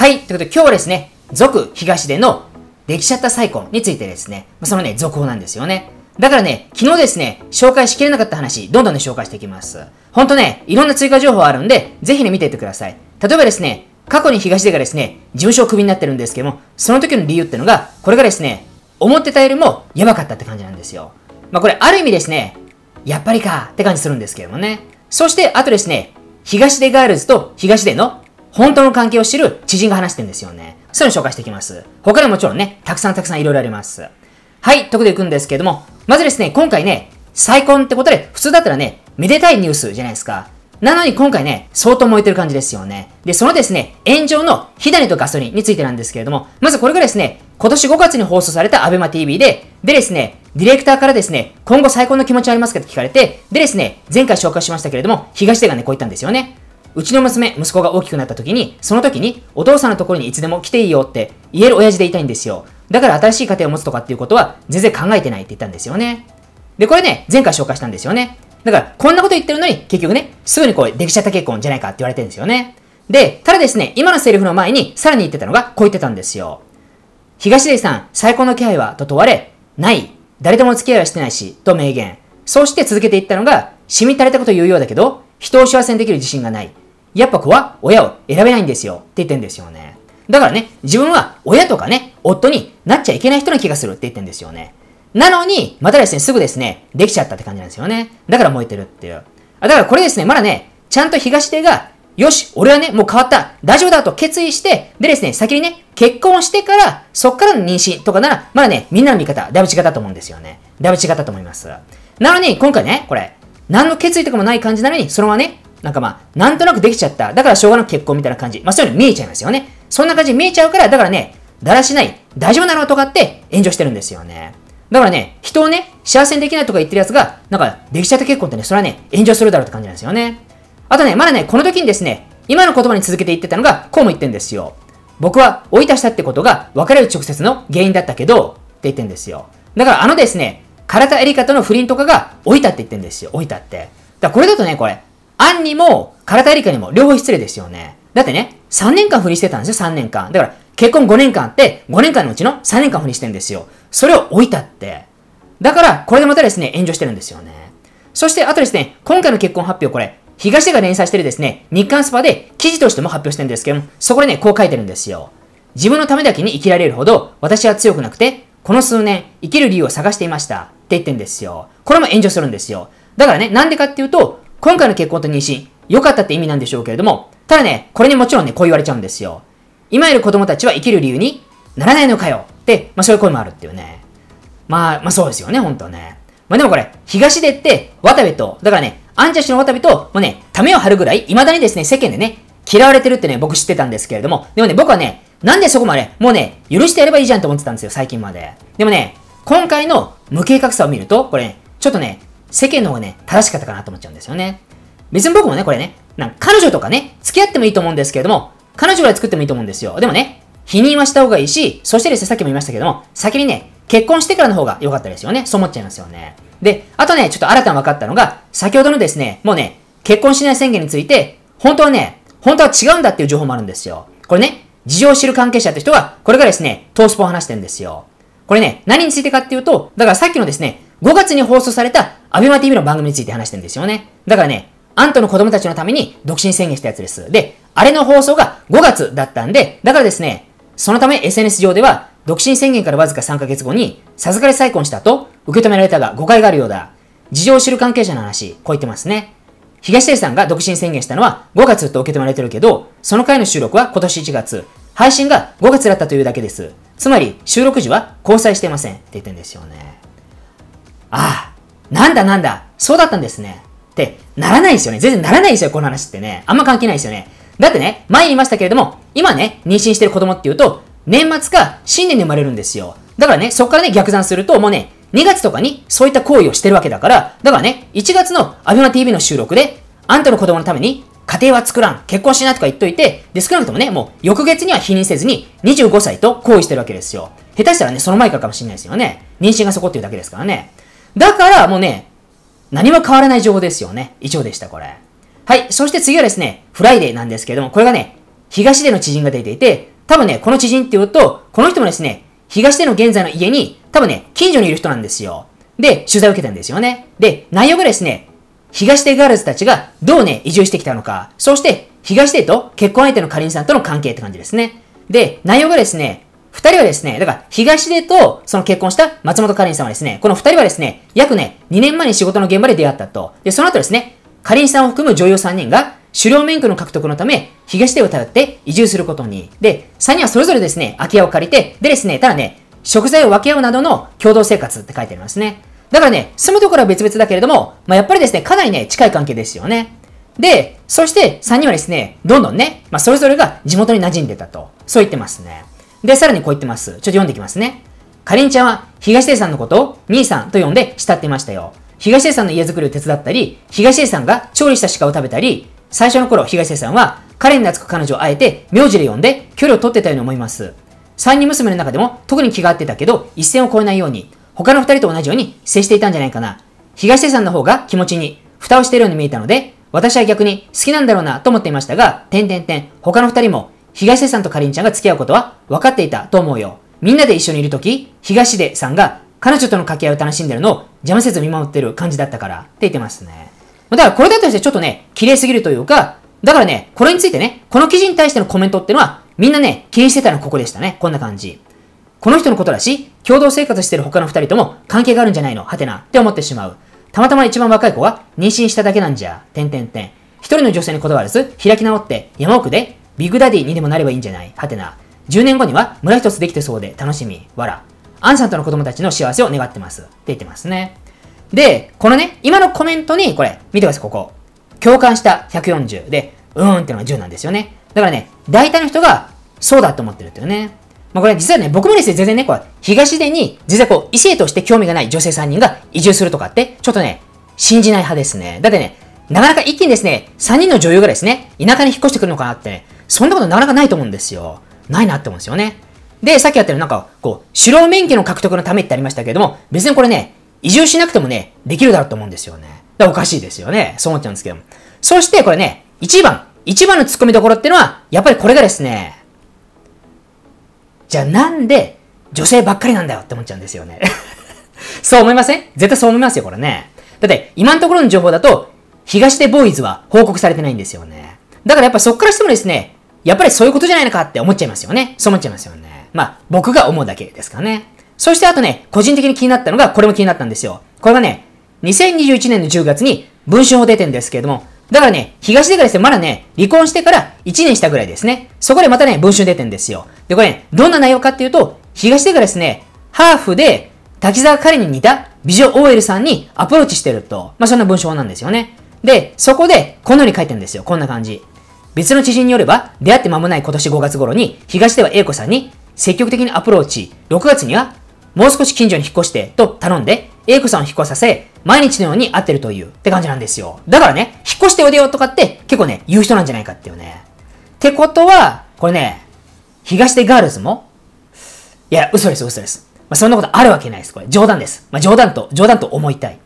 はい。ということで今日はですね、続東での出来ちゃった再婚についてですね、そのね、続報なんですよね。だからね、昨日ですね、紹介しきれなかった話、どんどんね、紹介していきます。ほんとね、いろんな追加情報あるんで、ぜひね、見ていってください。例えばですね、過去に東出がですね、事務所をクビになってるんですけども、その時の理由ってのが、これがですね、思ってたよりもやばかったって感じなんですよ。まあこれ、ある意味ですね、やっぱりかって感じするんですけどもね。そして、あとですね、東出ガールズと東出の本当の関係を知る知人が話してるんですよね。そういうの紹介していきます。他にももちろんね、たくさんたくさんいろいろあります。はい、ということでいくんですけれども、まずですね、今回ね、再婚ってことで、普通だったらね、めでたいニュースじゃないですか。なのに今回ね、相当燃えてる感じですよね。で、そのですね、炎上の火種とガソリンについてなんですけれども、まずこれがですね、今年5月に放送された ABEMATV で、でですね、ディレクターからですね、今後再婚の気持ちありますかと聞かれて、でですね、前回紹介しましたけれども、東出がね、こう言ったんですよね。うちの娘、息子が大きくなった時に、その時に、お父さんのところにいつでも来ていいよって言える親父でいたいんですよ。だから新しい家庭を持つとかっていうことは全然考えてないって言ったんですよね。で、これね、前回紹介したんですよね。だから、こんなこと言ってるのに、結局ね、すぐにこう、できちゃった結婚じゃないかって言われてるんですよね。で、ただですね、今のセリフの前に、さらに言ってたのが、こう言ってたんですよ。東出さん、最高の気配はと問われ、ない。誰とも付き合いはしてないし、と明言。そうして続けていったのが、しみたれたこと言うようだけど、人を幸せにできる自信がない。やっぱ子は親を選べないんですよって言ってんですよね。だからね、自分は親とかね、夫になっちゃいけない人な気がするって言ってんですよね。なのに、またですね、すぐですね、できちゃったって感じなんですよね。だから燃えてるっていう。あだからこれですね、まだね、ちゃんと東手が、よし、俺はね、もう変わった、大丈夫だと決意して、でですね、先にね、結婚してから、そっからの妊娠とかなら、まだね、みんなの見方、だいぶ違ったと思うんですよね。だいぶ違ったと思います。なのに、今回ね、これ、何の決意とかもない感じなのに、そのままね、なんかまあ、なんとなくできちゃった。だからしょうがなく結婚みたいな感じ。まあそういうの見えちゃいますよね。そんな感じ見えちゃうから、だからね、だらしない、大丈夫なのとかって炎上してるんですよね。だからね、人をね、幸せにできないとか言ってるやつが、なんか、できちゃった結婚ってね、それはね、炎上するだろうって感じなんですよね。あとね、まだね、この時にですね、今の言葉に続けて言ってたのが、こうも言ってんですよ。僕は追いたしたってことが、別れる直接の原因だったけど、って言ってんですよ。だからあのですね、唐田エリカとの不倫とかが、老いたって言ってんですよ。老いたって。だからこれだとね、これ、アンにも、カラタエリカにも、両方失礼ですよね。だってね、3年間不倫してたんですよ、3年間。だから、結婚5年間って、5年間のうちの3年間不倫してるんですよ。それを置いたって。だから、これでまたですね、炎上してるんですよね。そして、あとですね、今回の結婚発表、これ、東出が連載してるですね、日刊スパで記事としても発表してるんですけども、そこでね、こう書いてるんですよ。自分のためだけに生きられるほど、私は強くなくて、この数年、生きる理由を探していました。って言ってんですよ。これも炎上するんですよ。だからね、なんでかっていうと、今回の結婚と妊娠、良かったって意味なんでしょうけれども、ただね、これにもちろんね、こう言われちゃうんですよ。今いる子供たちは生きる理由にならないのかよって、まあそういう声もあるっていうね。まあ、まあそうですよね、ほんとね。まあでもこれ、東出って、渡部と、だからね、アンジャュの渡部と、もうね、ためを張るぐらい、未だにですね、世間でね、嫌われてるってね、僕知ってたんですけれども、でもね、僕はね、なんでそこまで、もうね、許してやればいいじゃんと思ってたんですよ、最近まで。でもね、今回の無計画さを見ると、これ、ね、ちょっとね、世間の方がね、正しかったかなと思っちゃうんですよね。別に僕もね、これね、なんか彼女とかね、付き合ってもいいと思うんですけれども、彼女が作ってもいいと思うんですよ。でもね、否認はした方がいいし、そしてですね、さっきも言いましたけども、先にね、結婚してからの方が良かったですよね。そう思っちゃいますよね。で、あとね、ちょっと新たに分かったのが、先ほどのですね、もうね、結婚しない宣言について、本当はね、本当は違うんだっていう情報もあるんですよ。これね、事情を知る関係者って人が、これからですね、トースポを話してるんですよ。これね、何についてかっていうと、だからさっきのですね、5月に放送されたアベマ TV の番組について話してるんですよね。だからね、あんたの子供たちのために独身宣言したやつです。で、あれの放送が5月だったんで、だからですね、そのため SNS 上では、独身宣言からわずか3ヶ月後に、授かり再婚したと受け止められたが誤解があるようだ。事情を知る関係者の話、こう言ってますね。東出さんが独身宣言したのは5月と受け止められてるけど、その回の収録は今年1月、配信が5月だったというだけです。つまり、収録時は交際していませんって言ってるんですよね。ああ、なんだなんだ、そうだったんですね。ってならないですよね。全然ならないですよ、この話ってね。あんま関係ないですよね。だってね、前言いましたけれども、今ね、妊娠してる子供っていうと、年末か新年に生まれるんですよ。だからね、そこからね、逆算すると、もうね、2月とかにそういった行為をしてるわけだから、だからね、1月のアビマ TV の収録で、あんたの子供のために、家庭は作らん、結婚しないとか言っといて、で、少なくともね、もう翌月には否認せずに、25歳と行為してるわけですよ。下手したらね、その前からかもしれないですよね。妊娠がそこっていうだけですからね。だからもうね、何も変わらない情報ですよね。以上でした、これ。はい。そして次はですね、フライデーなんですけども、これがね、東での知人が出ていて、多分ね、この知人って言うと、この人もですね、東での現在の家に、多分ね、近所にいる人なんですよ。で、取材を受けたんですよね。で、内容がですね、東出ガールズたちがどうね、移住してきたのか、そして、東出と結婚相手のかりんさんとの関係って感じですね。で、内容がですね、二人はですね、だから東出とその結婚した松本かりんさんはですね、この二人はですね、約ね、2年前に仕事の現場で出会ったと。で、その後ですね、かりんさんを含む女優3人が狩猟免許の獲得のため、東出を頼って移住することに。で、3人はそれぞれですね、空き家を借りて、でですね、ただね、食材を分け合うなどの共同生活って書いてありますね。だからね、住むところは別々だけれども、まあ、やっぱりですね、かなりね、近い関係ですよね。で、そして3人はですね、どんどんね、まあ、それぞれが地元に馴染んでたと。そう言ってますね。で、さらにこう言ってます。ちょっと読んでいきますね。かりんちゃんは東出さんのことを兄さんと呼んで慕っていましたよ。東出さんの家づくりを手伝ったり、東出さんが調理した鹿を食べたり、最初の頃東出さんは彼に懐く彼女をあえて名字で呼んで距離を取ってたように思います。三人娘の中でも特に気が合ってたけど一線を越えないように、他の二人と同じように接していたんじゃないかな。東出さんの方が気持ちに蓋をしているように見えたので、私は逆に好きなんだろうなと思っていましたが、点々点、他の二人も東出さんとかりんちゃんが付き合うことは分かっていたと思うよ。みんなで一緒にいるとき、東出さんが彼女との掛け合いを楽しんでるのを邪魔せず見守ってる感じだったからって言ってますね。だからこれだとしてちょっとね、綺麗すぎるというか、だからね、これについてね、この記事に対してのコメントってのは、みんなね、気にしてたのここでしたね。こんな感じ。この人のことだし、共同生活してる他の二人とも関係があるんじゃないのはてなって思ってしまう。たまたま一番若い子は妊娠しただけなんじゃ、てんてんてん。一人の女性にこだわらず、開き直って山奥でビッグダディにでもなればいいんじゃないはてな。10年後には村一つできてそうで楽しみ。わら。アンさんとの子供たちの幸せを願ってます。って言ってますね。で、このね、今のコメントに、これ、見てください、ここ。共感した140で、うーんってのが10なんですよね。だからね、大体の人が、そうだと思ってるっていうね。まあ、これ実はね、僕もですね、全然ね、これ、東出に、実はこう、異性として興味がない女性3人が移住するとかって、ちょっとね、信じない派ですね。だってね、なかなか一気にですね、3人の女優がですね、田舎に引っ越してくるのかなってね、そんなことなかなかないと思うんですよ。ないなって思うんですよね。で、さっきやったようなんか、こう、狩猟免許の獲得のためってありましたけれども、別にこれね、移住しなくてもね、できるだろうと思うんですよね。だからおかしいですよね。そう思っちゃうんですけども。そしてこれね、一番、一番の突っ込みどころっていうのは、やっぱりこれがですね、じゃあなんで女性ばっかりなんだよって思っちゃうんですよね。そう思いません絶対そう思いますよ、これね。だって、今のところの情報だと、東出ボーイズは報告されてないんですよね。だからやっぱそっからしてもですね、やっぱりそういうことじゃないのかって思っちゃいますよね。そう思っちゃいますよね。まあ、僕が思うだけですかね。そしてあとね、個人的に気になったのが、これも気になったんですよ。これがね、2021年の10月に文春法出てんですけれども、だからね、東出がですね、まだね、離婚してから1年したぐらいですね。そこでまたね、文春出てんですよ。で、これね、どんな内容かっていうと、東出がですね、ハーフで、滝沢カレンに似た美女 OL さんにアプローチしてると。まあ、そんな文章なんですよね。で、そこで、このように書いてるんですよ。こんな感じ。別の知人によれば、出会って間もない今年5月頃に、東では A 子さんに積極的にアプローチ、6月には、もう少し近所に引っ越して、と頼んで、A 子さんを引っ越させ、毎日のように会ってるという、って感じなんですよ。だからね、引っ越しておいでよとかって、結構ね、言う人なんじゃないかっていうね。ってことは、これね、東でガールズも、いや、嘘です、嘘です。まあ、そんなことあるわけないです、これ。冗談です。まあ、冗談と、冗談と思いたい。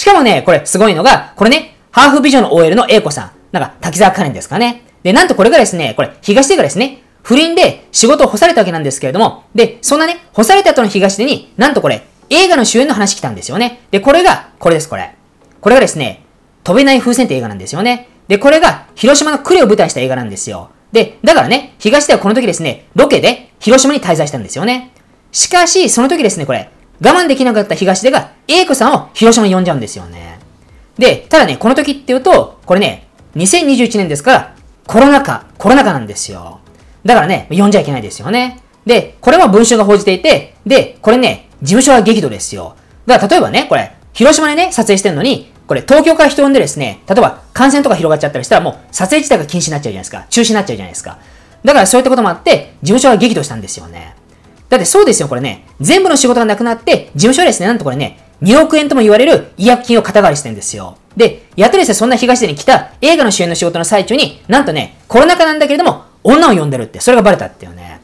しかもね、これすごいのが、これね、ハーフビジョンの OL の A 子さん。なんか、滝沢カレンですかね。で、なんとこれがですね、これ、東出がですね、不倫で仕事を干されたわけなんですけれども、で、そんなね、干された後の東出に、なんとこれ、映画の主演の話来たんですよね。で、これが、これです、これ。これがですね、飛べない風船って映画なんですよね。で、これが、広島の呉を舞台した映画なんですよ。で、だからね、東出はこの時ですね、ロケで広島に滞在したんですよね。しかし、その時ですね、これ、我慢できなかった東出が A 子さんを広島に呼んじゃうんですよね。で、ただね、この時っていうと、これね、2021年ですから、コロナ禍、コロナ禍なんですよ。だからね、呼んじゃいけないですよね。で、これも文春が報じていて、で、これね、事務所は激怒ですよ。だから例えばね、これ、広島でね、撮影してるのに、これ東京から人呼んでですね、例えば感染とか広がっちゃったりしたらもう撮影自体が禁止になっちゃうじゃないですか。中止になっちゃうじゃないですか。だからそういったこともあって、事務所は激怒したんですよね。だってそうですよ、これね。全部の仕事がなくなって、事務所ですね、なんとこれね、2億円とも言われる違約金を肩代わりしてるんですよ。で、やっとですね、そんな東出に来た映画の主演の仕事の最中に、なんとね、コロナ禍なんだけれども、女を呼んでるって、それがバレたってよね。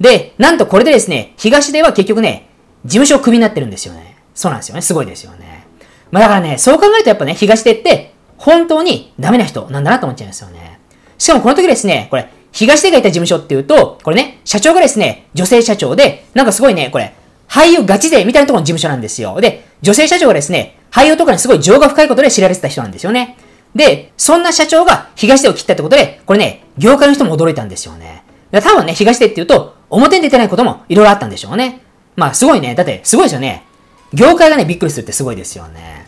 で、なんとこれでですね、東出は結局ね、事務所をクビになってるんですよね。そうなんですよね。すごいですよね。まあだからね、そう考えるとやっぱね、東出って、本当にダメな人なんだなと思っちゃいますよね。しかもこの時ですね、これ、東出がいた事務所っていうと、これね、社長がですね、女性社長で、なんかすごいね、これ、俳優ガチ勢みたいなところの事務所なんですよ。で、女性社長がですね、俳優とかにすごい情が深いことで知られてた人なんですよね。で、そんな社長が東出を切ったってことで、これね、業界の人も驚いたんですよね。多分ね、東出っていうと、表に出てないこともいろいろあったんでしょうね。まあ、すごいね。だって、すごいですよね。業界がね、びっくりするってすごいですよね。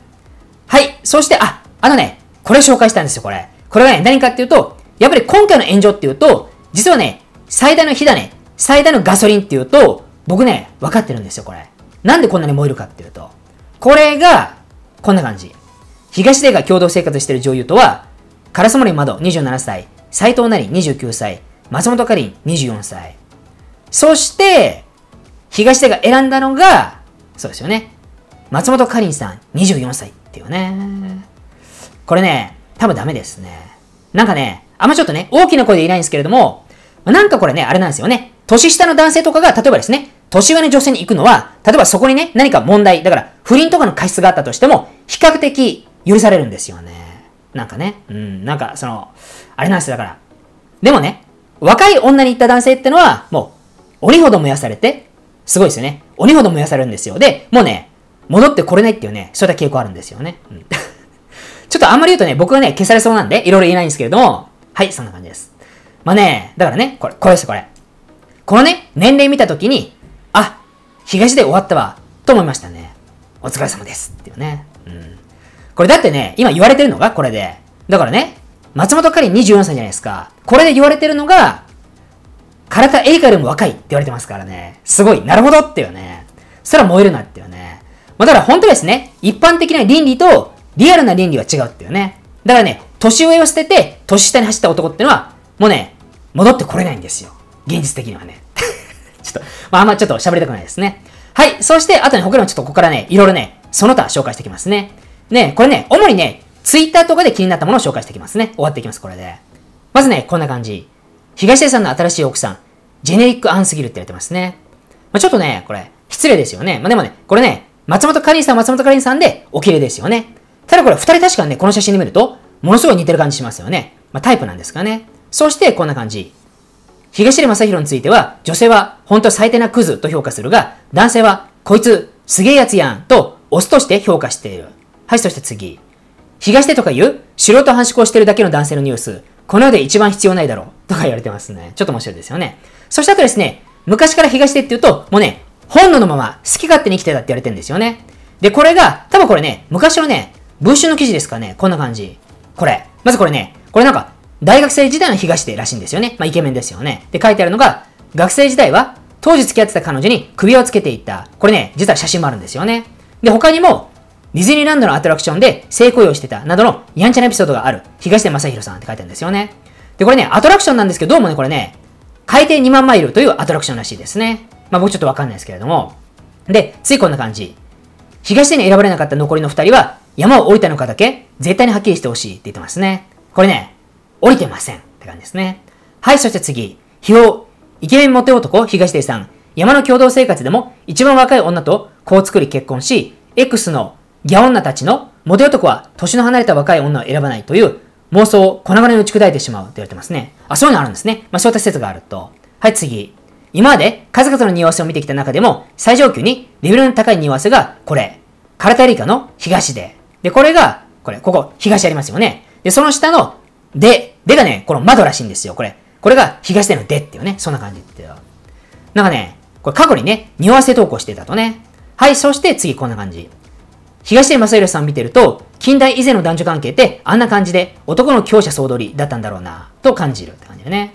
はい。そして、あ、あのね、これ紹介したんですよ、これ。これがね、何かっていうと、やっぱり今回の炎上っていうと、実はね、最大の火種、最大のガソリンっていうと、僕ね、分かってるんですよ、これ。なんでこんなに燃えるかっていうと、これが、こんな感じ。東出が共同生活している女優とは、烏森窓27歳、斎藤なり29歳、松本かりん24歳。そして、東出が選んだのが、そうですよね。松本かりんさん24歳っていうね。これね、多分ダメですね。なんかね、あんまちょっとね、大きな声で言えないんですけれども、まあ、なんかこれね、あれなんですよね。年下の男性とかが、例えばですね、年上の女性に行くのは、例えばそこにね、何か問題、だから不倫とかの過失があったとしても、比較的許されるんですよね。なんかね、うん、なんかその、あれなんですよ、だから。でもね、若い女に行った男性ってのは、もう、鬼ほど燃やされて、すごいですよね。鬼ほど燃やされるんですよ。で、もうね、戻ってこれないっていうね、そういった傾向あるんですよね。うん、ちょっとあんまり言うとね、僕がね、消されそうなんで、いろいろ言えないんですけれども、はい、そんな感じです。まあね、だからね、これ、これですこれ。このね、年齢見たときに、あ、東で終わったわ、と思いましたね。お疲れ様です。っていうね。うん。これだってね、今言われてるのがこれで。だからね、松本かりん24歳じゃないですか。これで言われてるのが、体エリカよりも若いって言われてますからね。すごい、なるほどっていうね。そら燃えるなっていうね。まあ、だから本当ですね、一般的な倫理とリアルな倫理は違うっていうね。だからね、年上を捨てて、年下に走った男ってのは、もうね、戻ってこれないんですよ。現実的にはね。ちょっと、まあ、あんまちょっと喋りたくないですね。はい。そして、あとね、他にもちょっとここからね、いろいろね、その他紹介していきますね。ね、これね、主にね、ツイッターとかで気になったものを紹介していきますね。終わっていきます、これで。まずね、こんな感じ。東出さんの新しい奥さん、ジェネリックアンすぎるって言われてますね。まあ、ちょっとね、これ、失礼ですよね。まあ、でもね、これね、松本かりんさん、松本かりんさんで、おきれいですよね。ただこれ、二人確かにね、この写真で見ると、ものすごい似てる感じしますよね。まあ、タイプなんですかね。そして、こんな感じ。東出正宏については、女性は本当最低なクズと評価するが、男性は、こいつ、すげえやつやんと、オスとして評価している。はい、そして次。東出とか言う素人反殖をしてるだけの男性のニュース。この世で一番必要ないだろう。とか言われてますね。ちょっと面白いですよね。そしてあとですね、昔から東出って言うと、もうね、本能のまま好き勝手に生きてたって言われてるんですよね。で、これが、多分これね、昔のね、文春の記事ですかね。こんな感じ。これ。まずこれね、これなんか、大学生時代の東出らしいんですよね。まあ、イケメンですよね。で、書いてあるのが、学生時代は、当時付き合ってた彼女に首をつけていった。これね、実は写真もあるんですよね。で、他にも、ディズニーランドのアトラクションで性雇用してたなどのやんちゃなエピソードがある、東出正宏さんって書いてあるんですよね。で、これね、アトラクションなんですけど、どうもね、これね、海底2万マイルというアトラクションらしいですね。まあ、僕ちょっとわかんないですけれども。で、ついこんな感じ。東出に選ばれなかった残りの2人は、山を降りたのかだけ、絶対にはっきりしてほしいって言ってますね。これね、降りてませんって感じですね。はい、そして次、ひお、イケメンモテ男、東出さん。山の共同生活でも、一番若い女と子を作り結婚し、X のギャ女たちのモテ男は年の離れた若い女を選ばないという妄想を粉々に打ち砕いてしまうって言われてますね。あ、そういうのあるんですね。まあ、そういった説があると。はい、次。今まで数々の匂わせを見てきた中でも、最上級にレベルの高い匂わせがこれ。カラタリカの東で。で、これが、これ、ここ、東ありますよね。で、その下の、で、でがね、この窓らしいんですよ、これ。これが東でのでっていうね、そんな感じってなんかね、これ過去にね、匂わせ投稿してたとね。はい、そして次こんな感じ。東出正宏さん見てると、近代以前の男女関係ってあんな感じで男の強者総取りだったんだろうな、と感じるって感じだね。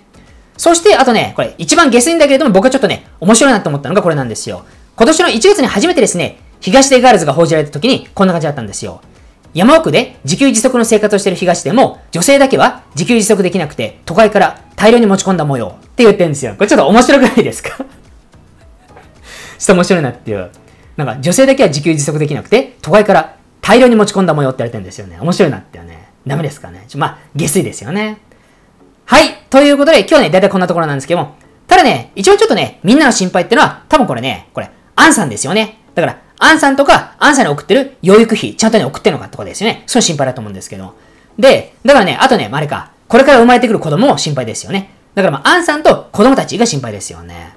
そして、あとね、これ一番下水んだけれども僕はちょっとね、面白いなと思ったのがこれなんですよ。今年の1月に初めてですね、東出ガールズが報じられた時にこんな感じだったんですよ。山奥で自給自足の生活をしている東でも、女性だけは自給自足できなくて、都会から大量に持ち込んだ模様って言ってるんですよ。これちょっと面白くないですか ちょっと面白いなっていう。なんか女性だけは自給自足できなくて、都会から大量に持ち込んだ模様って言われてるんですよね。面白いなってよね。ダメですかね。まあ、下水ですよね。はい。ということで、今日ね、だいたいこんなところなんですけども、ただね、一応ちょっとね、みんなの心配ってのは、多分これね、これ、アンさんですよね。だから、アンさんとか、アンさんに送ってる養育費、ちゃんとね、送ってるのかってことですよね。それ心配だと思うんですけど。で、だからね、あとね、あれか、これから生まれてくる子供も心配ですよね。だからまあ、アンさんと子供たちが心配ですよね。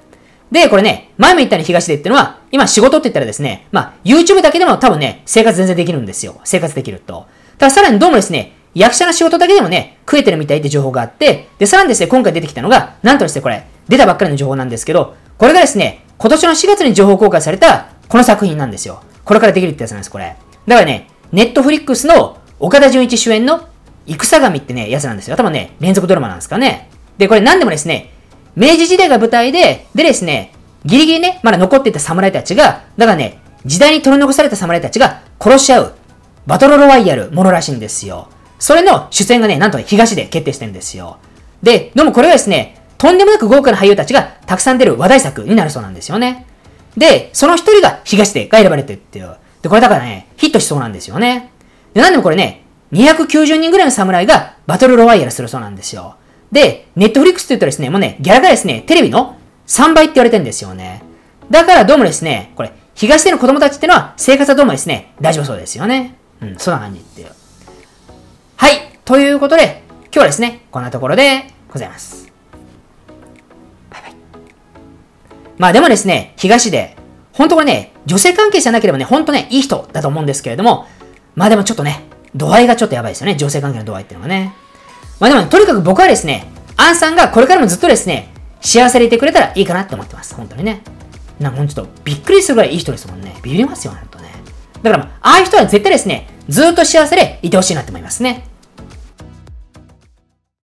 で、これね、前も言ったように東出ってのは、今仕事って言ったらですね、まあ、YouTube だけでも多分ね、生活全然できるんですよ。生活できると。たださらにどうもですね、役者の仕事だけでもね、食えてるみたいって情報があって、で、さらにですね、今回出てきたのが、なんとですね、これ、出たばっかりの情報なんですけど、これがですね、今年の4月に情報公開されたこの作品なんですよ。これからできるってやつなんです、これ。だからね、ネットフリックスの岡田准一主演の戦神ってね、やつなんですよ。多分ね、連続ドラマなんですかね。で、これ何でもですね、明治時代が舞台で、でですね、ギリギリね、まだ残っていた侍たちが、だからね、時代に取り残された侍たちが殺し合う、バトルロワイヤルものらしいんですよ。それの主戦がね、なんと東で決定してるんですよ。で、どうもこれはですね、とんでもなく豪華な俳優たちがたくさん出る話題作になるそうなんですよね。で、その一人が東でが選ばれてるっていう。で、これだからね、ヒットしそうなんですよね。で、なんでもこれね、290人ぐらいの侍がバトルロワイヤルするそうなんですよ。で、ネットフリックスって言ったらですね、もうね、ギャラがですね、テレビの3倍って言われてるんですよね。だからどうもですね、これ、東出の子供たちってのは生活はどうもですね、大丈夫そうですよね。うん、そんな感じっていう。はい、ということで、今日はですね、こんなところでございます。まあでもですね、東で、本当これね、女性関係者なければね、本当ね、いい人だと思うんですけれども、まあでもちょっとね、度合いがちょっとやばいですよね。女性関係の度合いっていうのがね。まあでも、ね、とにかく僕はですね、アンさんがこれからもずっとですね、幸せでいてくれたらいいかなって思ってます。本当にね。なんかほんとびっくりするぐらいいい人ですもんね。ビビりますよ、ほんとね。だから、あ、ああいう人は絶対ですね、ずっと幸せでいてほしいなって思いますね。